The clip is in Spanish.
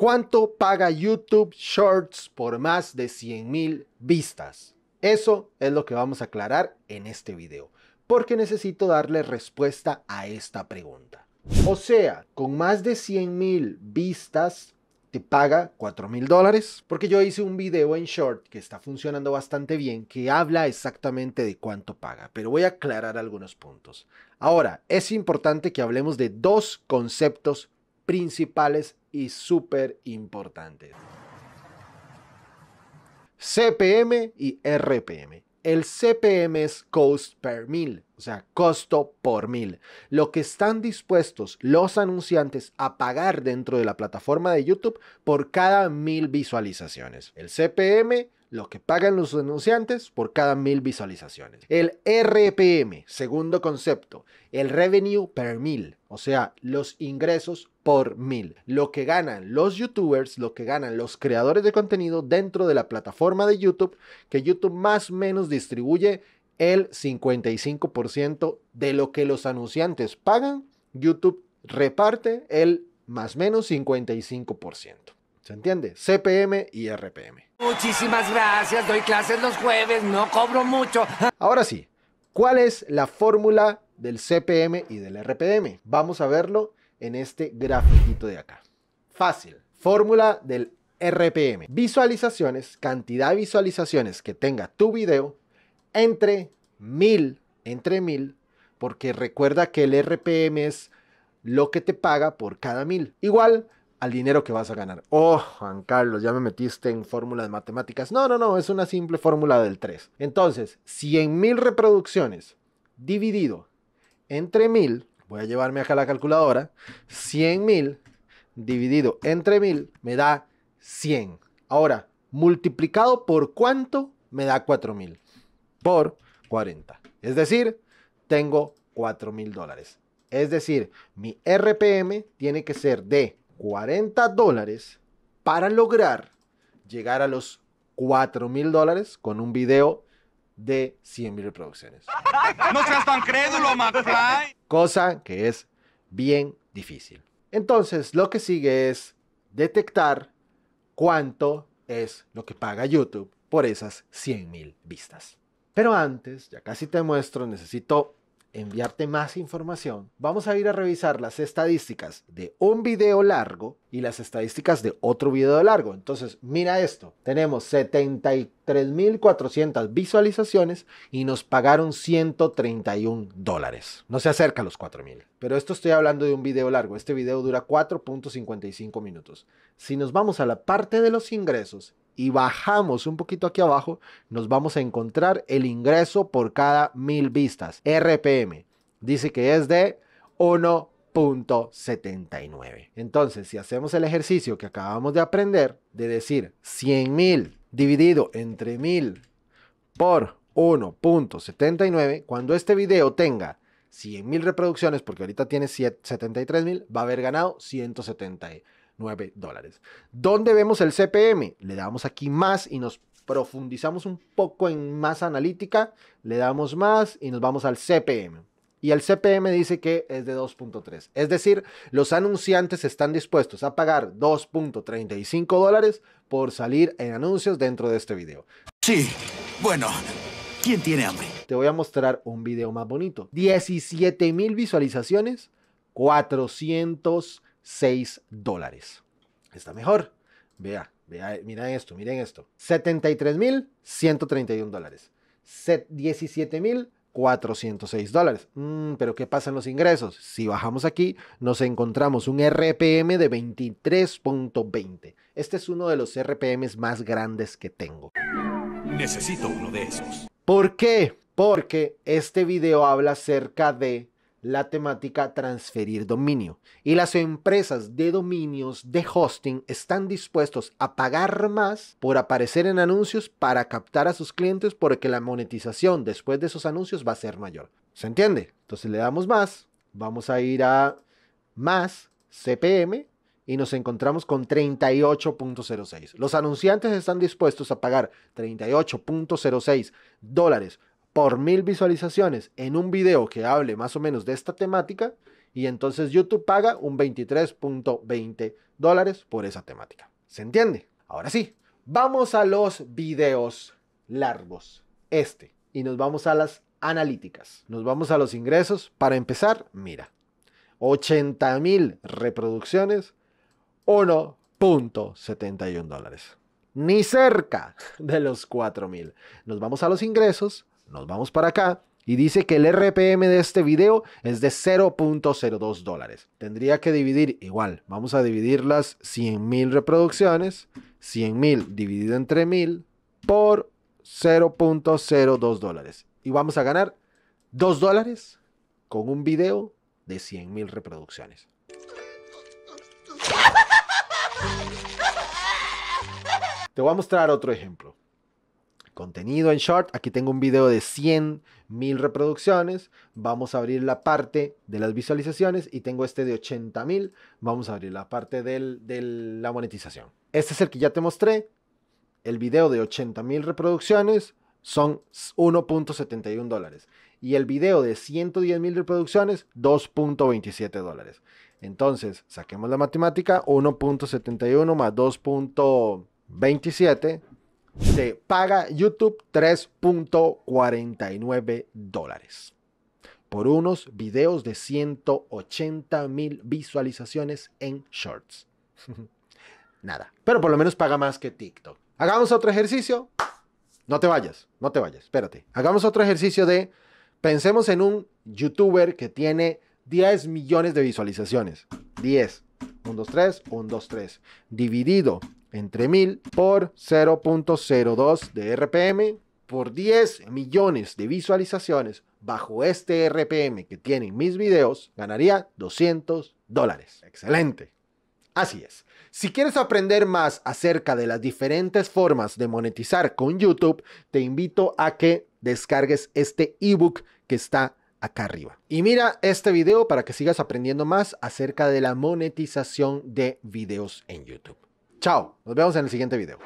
¿Cuánto paga YouTube Shorts por más de 100.000 vistas? Eso es lo que vamos a aclarar en este video, porque necesito darle respuesta a esta pregunta. O sea, con más de 100.000 vistas te paga 4,000 mil dólares. Porque yo hice un video en short que está funcionando bastante bien, que habla exactamente de cuánto paga, pero voy a aclarar algunos puntos. Ahora, es importante que hablemos de dos conceptos principales y súper importante CPM y RPM. El CPM es cost per mil o sea, costo por mil. Lo que están dispuestos los anunciantes a pagar dentro de la plataforma de YouTube por cada mil visualizaciones. El CPM lo que pagan los anunciantes por cada mil visualizaciones. El RPM, segundo concepto, el revenue per mil, o sea, los ingresos por mil. Lo que ganan los youtubers, lo que ganan los creadores de contenido dentro de la plataforma de YouTube, que YouTube más o menos distribuye el 55% de lo que los anunciantes pagan, YouTube reparte el más menos 55%. ¿Se entiende? CPM y RPM. Muchísimas gracias, doy clases los jueves, no cobro mucho. Ahora sí, ¿cuál es la fórmula del CPM y del RPM? Vamos a verlo en este grafiquito de acá. Fácil. Fórmula del RPM. Visualizaciones, cantidad de visualizaciones que tenga tu video entre mil, entre mil, porque recuerda que el RPM es lo que te paga por cada mil. Igual al dinero que vas a ganar. Oh, Juan Carlos, ya me metiste en fórmulas matemáticas. No, no, no, es una simple fórmula del 3. Entonces, mil reproducciones dividido entre mil, voy a llevarme acá la calculadora, 100.000 dividido entre mil me da 100. Ahora, multiplicado por cuánto me da 4000 por 40. Es decir, tengo 4 mil dólares. Es decir, mi RPM tiene que ser de 40 dólares para lograr llegar a los 4 mil dólares con un video de 100 mil reproducciones. No seas tan crédulo, McFly. Cosa que es bien difícil. Entonces, lo que sigue es detectar cuánto es lo que paga YouTube por esas 100 mil vistas. Pero antes, ya casi te muestro, necesito enviarte más información. Vamos a ir a revisar las estadísticas de un video largo y las estadísticas de otro video largo. Entonces, mira esto. Tenemos 73.400 visualizaciones y nos pagaron 131 dólares. No se acerca a los 4.000. Pero esto estoy hablando de un video largo. Este video dura 4.55 minutos. Si nos vamos a la parte de los ingresos, y bajamos un poquito aquí abajo, nos vamos a encontrar el ingreso por cada mil vistas. RPM dice que es de 1.79. Entonces, si hacemos el ejercicio que acabamos de aprender de decir 100 mil dividido entre mil por 1.79, cuando este video tenga 100 mil reproducciones, porque ahorita tiene 73 mil, va a haber ganado 170 9 dólares. ¿Dónde vemos el CPM? Le damos aquí más y nos profundizamos un poco en más analítica, le damos más y nos vamos al CPM. Y el CPM dice que es de 2.3. Es decir, los anunciantes están dispuestos a pagar 2.35 dólares por salir en anuncios dentro de este video. Sí, bueno, ¿quién tiene hambre? Te voy a mostrar un video más bonito. 17 mil visualizaciones, 400 6 dólares. Está mejor. Vea, vea, mira esto, miren esto. 73.131 dólares. 17.406 dólares. Mm, pero ¿qué pasa en los ingresos? Si bajamos aquí, nos encontramos un RPM de 23.20. Este es uno de los RPMs más grandes que tengo. Necesito uno de esos. ¿Por qué? Porque este video habla acerca de la temática transferir dominio. Y las empresas de dominios de hosting están dispuestos a pagar más por aparecer en anuncios para captar a sus clientes porque la monetización después de esos anuncios va a ser mayor. ¿Se entiende? Entonces le damos más, vamos a ir a más CPM y nos encontramos con 38.06. Los anunciantes están dispuestos a pagar 38.06 dólares por mil visualizaciones en un video que hable más o menos de esta temática y entonces YouTube paga un 23.20 dólares por esa temática. ¿Se entiende? Ahora sí, vamos a los videos largos. Este. Y nos vamos a las analíticas. Nos vamos a los ingresos. Para empezar, mira. 80 mil reproducciones, 1.71 dólares. Ni cerca de los 4 mil. Nos vamos a los ingresos, nos vamos para acá y dice que el RPM de este video es de 0.02 dólares. Tendría que dividir igual, vamos a dividir las 100.000 reproducciones, 100.000 dividido entre 1.000 por 0.02 dólares. Y vamos a ganar 2 dólares con un video de 100.000 reproducciones. Te voy a mostrar otro ejemplo contenido en short. Aquí tengo un video de 100.000 reproducciones. Vamos a abrir la parte de las visualizaciones y tengo este de 80.000. Vamos a abrir la parte de la monetización. Este es el que ya te mostré. El video de 80.000 reproducciones son 1.71 dólares. Y el video de 110.000 mil reproducciones, 2.27 dólares. Entonces, saquemos la matemática, 1.71 más 2.27 se paga YouTube 3.49 dólares por unos videos de 180 mil visualizaciones en shorts. Nada, pero por lo menos paga más que TikTok. Hagamos otro ejercicio. No te vayas, no te vayas, espérate. Hagamos otro ejercicio de, pensemos en un youtuber que tiene 10 millones de visualizaciones. 10. 1, 2, 3, 1, 2, 3. Dividido entre 1000 por 0.02 de RPM por 10 millones de visualizaciones bajo este RPM que tienen mis videos, ganaría 200 dólares. Excelente. Así es. Si quieres aprender más acerca de las diferentes formas de monetizar con YouTube, te invito a que descargues este ebook que está acá arriba. Y mira este video para que sigas aprendiendo más acerca de la monetización de videos en YouTube. Chao, nos vemos en el siguiente video.